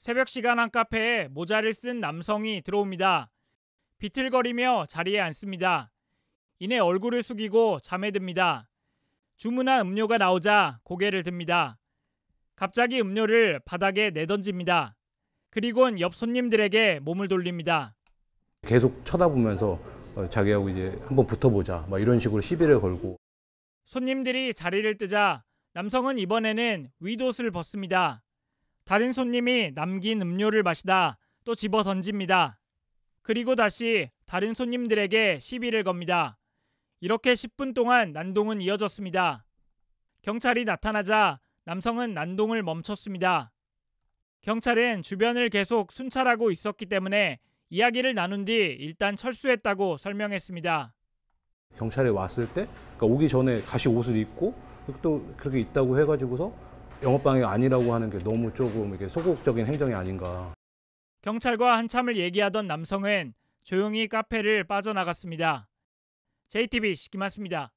새벽 시간 한 카페에 모자를 쓴 남성이 들어옵니다. 비틀거리며 자리에 앉습니다. 이내 얼굴을 숙이고 잠에 듭니다. 주문한 음료가 나오자 고개를 듭니다. 갑자기 음료를 바닥에 내던집니다. 그리곤 옆 손님들에게 몸을 돌립니다. 계속 쳐다보면서 어, 자기하고 이제 한번 붙어보자 막 이런 식으로 시비를 걸고 손님들이 자리를 뜨자 남성은 이번에는 윗옷을 벗습니다. 다른 손님이 남긴 음료를 마시다 또 집어 던집니다. 그리고 다시 다른 손님들에게 시비를 겁니다. 이렇게 10분 동안 난동은 이어졌습니다. 경찰이 나타나자 남성은 난동을 멈췄습니다. 경찰은 주변을 계속 순찰하고 있었기 때문에 이야기를 나눈 뒤 일단 철수했다고 설명했습니다. 경찰에 왔을 때 그러니까 오기 전에 다시 옷을 입고 또 그렇게 있다고 해가지고서 영업방해가 아니라고 하는 게 너무 조금 이게 소극적인 행정이 아닌가. 경찰과 한참을 얘기하던 남성은 조용히 카페를 빠져나갔습니다. JTBC 김한수입니다.